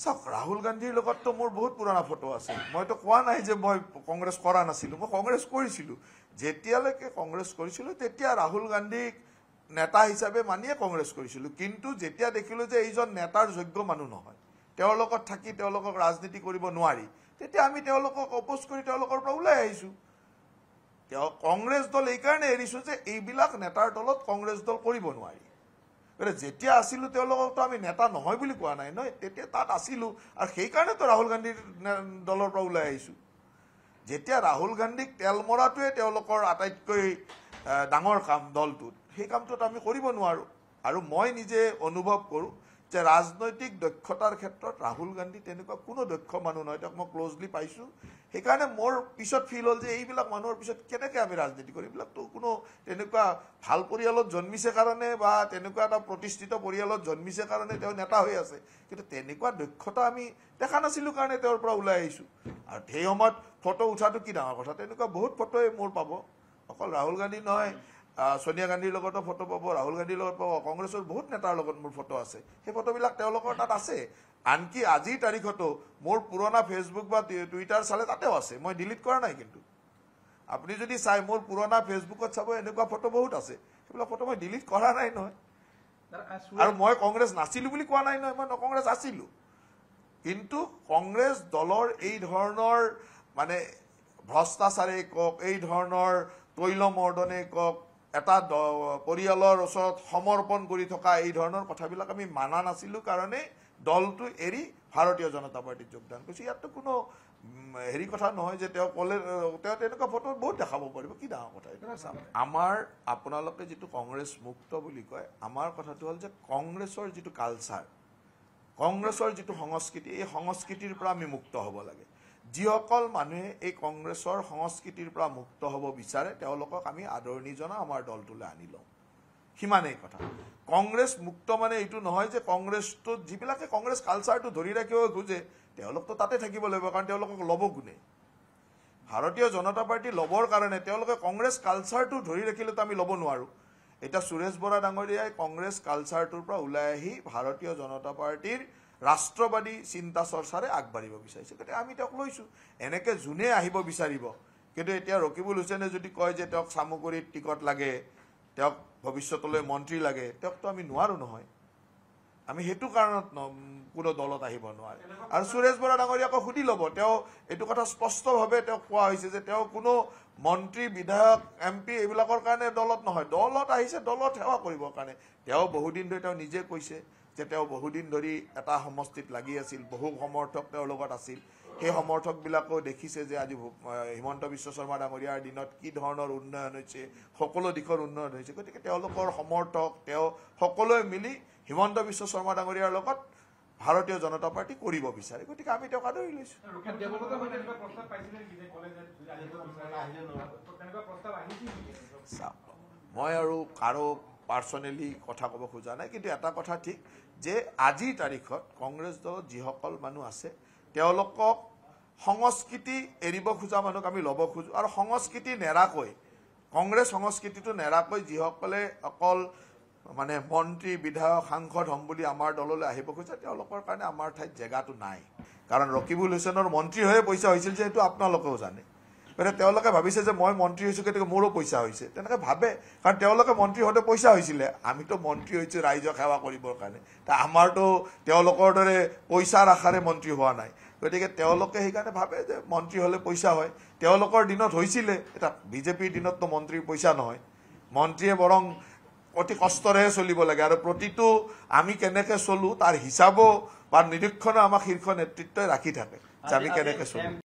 চাওক ৰাহুল গান্ধীৰ লগততো মোৰ বহুত পুৰণা ফটো আছে মইতো কোৱা নাই যে মই কংগ্ৰেছ কৰা নাছিলোঁ মই কংগ্ৰেছ কৰিছিলোঁ যেতিয়ালৈকে কংগ্ৰেছ কৰিছিলোঁ তেতিয়া ৰাহুল গান্ধীক নেতা হিচাপে মানিয়ে কংগ্ৰেছ কৰিছিলোঁ কিন্তু যেতিয়া দেখিলোঁ যে এইজন নেতাৰ যোগ্য মানুহ নহয় তেওঁৰ লগত থাকি তেওঁলোকক ৰাজনীতি কৰিব নোৱাৰি তেতিয়া আমি তেওঁলোকক অপোজ কৰি তেওঁলোকৰ পৰা ওলাই আহিছোঁ তেওঁ কংগ্ৰেছ দল এইকাৰণে এৰিছোঁ যে এইবিলাক নেতাৰ তলত কংগ্ৰেছ দল কৰিব নোৱাৰি গতিকে যেতিয়া আছিলোঁ তেওঁলোককতো আমি নেতা নহয় বুলি কোৱা নাই নহয় তেতিয়া তাত আছিলোঁ আৰু সেইকাৰণেতো ৰাহুল গান্ধীৰ দলৰ পৰা ওলাই আহিছোঁ যেতিয়া ৰাহুল গান্ধীক তেল মৰাটোৱে তেওঁলোকৰ আটাইতকৈ ডাঙৰ কাম দলটোত সেই কামটোত আমি কৰিব নোৱাৰোঁ আৰু মই নিজে অনুভৱ কৰোঁ যে ৰাজনৈতিক দক্ষতাৰ ক্ষেত্ৰত ৰাহুল গান্ধী তেনেকুৱা কোনো দক্ষ মানুহ নহয় তেওঁক মই ক্ল'জলি পাইছোঁ সেইকাৰণে মোৰ পিছত ফিল হ'ল যে এইবিলাক মানুহৰ পিছত কেনেকৈ আমি ৰাজনীতি কৰিম এইবিলাকতো কোনো তেনেকুৱা ভাল পৰিয়ালত জন্মিছে কাৰণে বা তেনেকুৱা এটা প্ৰতিষ্ঠিত পৰিয়ালত জন্মিছে কাৰণে তেওঁ নেতা হৈ আছে কিন্তু তেনেকুৱা দক্ষতা আমি দেখা নাছিলোঁ কাৰণে তেওঁৰ পৰা ওলাই আহিছোঁ আৰু সেই সময়ত ফটো উঠাটো কি ডাঙৰ কথা তেনেকুৱা বহুত ফটোৱে মোৰ পাব অকল ৰাহুল গান্ধী নহয় সোনিয়া গান্ধীৰ লগতো ফটো পাব ৰাহুল গান্ধীৰ লগত পাব কংগ্ৰেছৰ বহুত নেতাৰ লগত মোৰ ফটো আছে সেই ফটোবিলাক তেওঁলোকৰ তাত আছে আনকি আজিৰ তাৰিখতো মোৰ পুৰণা ফেচবুক বা টুইটাৰ চালে তাতেও আছে মই ডিলিট কৰা নাই কিন্তু আপুনি যদি চাই মোৰ পুৰণা ফেচবুকত চাব এনেকুৱা ফটো বহুত আছে সেইবিলাক ফটো মই ডিলিট কৰা নাই নহয় আৰু মই কংগ্ৰেছ নাছিলো বুলি কোৱা নাই নহয় মই কংগ্ৰেছ আছিলো কিন্তু কংগ্ৰেছ দলৰ এই ধৰণৰ মানে ভ্ৰষ্টাচাৰেই কওক এই ধৰণৰ তৈল তৈলমৰ্দনেই কওক এটা পৰিয়ালৰ ওচৰত সমৰ্পণ কৰি থকা এই ধৰণৰ কথাবিলাক আমি মানা নাছিলোঁ কাৰণে দলটো এৰি ভাৰতীয় জনতা পাৰ্টিত যোগদান কৰিছোঁ ইয়াততো কোনো হেৰি কথা নহয় যে তেওঁ ক'লে তেওঁ তেনেকুৱা ফটো বহুত দেখাব পাৰিব কি ডাঙৰ কথা আমাৰ আপোনালোকে যিটো কংগ্ৰেছ মুক্ত বুলি কয় আমাৰ কথাটো হ'ল যে কংগ্ৰেছৰ যিটো কালচাৰ কংগ্ৰেছৰ যিটো সংস্কৃতি এই সংস্কৃতিৰ পৰা আমি মুক্ত হ'ব লাগে যিসকল মানুহে এই কংগ্ৰেছৰ সংস্কৃতিৰ পৰা মুক্ত হ'ব বিচাৰে তেওঁলোকক আমি আদৰণি জনাই আমাৰ দলটোলৈ আনি লওঁ সিমানেই কথা কংগ্ৰেছ মুক্ত মানে এইটো নহয় যে কংগ্ৰেছটো যিবিলাকে কংগ্ৰেছ কালচাৰটো ধৰি ৰাখিব খোজে তেওঁলোকতো তাতে থাকিব লাগিব কাৰণ তেওঁলোকক ল'ব কোনে ভাৰতীয় জনতা পাৰ্টি ল'বৰ কাৰণে তেওঁলোকে কংগ্ৰেছ কালচাৰটো ধৰি ৰাখিলেতো আমি ল'ব নোৱাৰোঁ এতিয়া সুৰেশ বৰা ডাঙৰীয়াই কংগ্ৰেছ কালচাৰটোৰ পৰা ওলাই আহি ভাৰতীয় জনতা পাৰ্টীৰ ৰাষ্ট্ৰবাদী চিন্তা চৰ্চাৰে আগবাঢ়িব বিচাৰিছে গতিকে আমি তেওঁক লৈছোঁ এনেকৈ যোনে আহিব বিচাৰিব কিন্তু এতিয়া ৰকিবুল হুছেইনে যদি কয় যে তেওঁক চামুগুৰিত টিকট লাগে তেওঁক ভৱিষ্যতলৈ মন্ত্ৰী লাগে তেওঁকতো আমি নোৱাৰোঁ নহয় আমি সেইটো কাৰণত কোনো দলত আহিব নোৱাৰে আৰু সুৰেশ বৰা ডাঙৰীয়াকো সুধি ল'ব তেওঁ এইটো কথা স্পষ্টভাৱে তেওঁক কোৱা হৈছে যে তেওঁ কোনো মন্ত্ৰী বিধায়ক এম পি এইবিলাকৰ কাৰণে দলত নহয় দলত আহিছে দলত সেৱা কৰিবৰ কাৰণে তেওঁ বহুদিন ধৰি তেওঁ নিজে কৈছে যে তেওঁ বহুদিন ধৰি এটা সমষ্টিত লাগি আছিল বহু সমৰ্থক তেওঁৰ লগত আছিল সেই সমৰ্থকবিলাকেও দেখিছে যে আজি হিমন্ত বিশ্ব শৰ্মা ডাঙৰীয়াৰ দিনত কি ধৰণৰ উন্নয়ন হৈছে সকলো দিশৰ উন্নয়ন হৈছে গতিকে তেওঁলোকৰ সমৰ্থক তেওঁ সকলোৱে মিলি হিমন্ত বিশ্ব শৰ্মা ডাঙৰীয়াৰ লগত ভাৰতীয় জনতা পাৰ্টি কৰিব বিচাৰে গতিকে আমি তেওঁক আদৰি লৈছোঁ মই আৰু কাৰো পাৰ্চনেলি কথা ক'ব খোজা নাই কিন্তু এটা কথা ঠিক যে আজিৰ তাৰিখত কংগ্ৰেছ দলত যিসকল মানুহ আছে তেওঁলোকক সংস্কৃতি এৰিব খোজা মানুহক আমি ল'ব খোজোঁ আৰু সংস্কৃতি নেৰাকৈ কংগ্ৰেছ সংস্কৃতিটো নেৰাকৈ যিসকলে অকল মানে মন্ত্ৰী বিধায়ক সাংসদ হ'ম বুলি আমাৰ দললৈ আহিব খোজে তেওঁলোকৰ কাৰণে আমাৰ ঠাইত জেগাটো নাই কাৰণ ৰকিবুল হুছেইনৰ মন্ত্ৰী হৈয়ে পইচা হৈছিল যে সেইটো আপোনালোকেও জানে গতিকে তেওঁলোকে ভাবিছে যে মই মন্ত্ৰী হৈছোঁ গতিকে মোৰো পইচা হৈছে তেনেকৈ ভাবে কাৰণ তেওঁলোকে মন্ত্ৰী হওঁতে পইচা হৈছিলে আমিতো মন্ত্ৰী হৈছোঁ ৰাইজক সেৱা কৰিবৰ কাৰণে আমাৰতো তেওঁলোকৰ দৰে পইচাৰ আশাৰে মন্ত্ৰী হোৱা নাই গতিকে তেওঁলোকে সেইকাৰণে ভাবে যে মন্ত্ৰী হ'লে পইচা হয় তেওঁলোকৰ দিনত হৈছিলে এটা বিজেপিৰ দিনততো মন্ত্ৰীৰ পইচা নহয় মন্ত্ৰীয়ে বৰং অতি কষ্টৰেহে চলিব লাগে আৰু প্ৰতিটো আমি কেনেকৈ চলোঁ তাৰ হিচাপো বা নিৰীক্ষণেও আমাক শীৰ্ষ নেতৃত্বই ৰাখি থাকে যে আমি কেনেকৈ চলো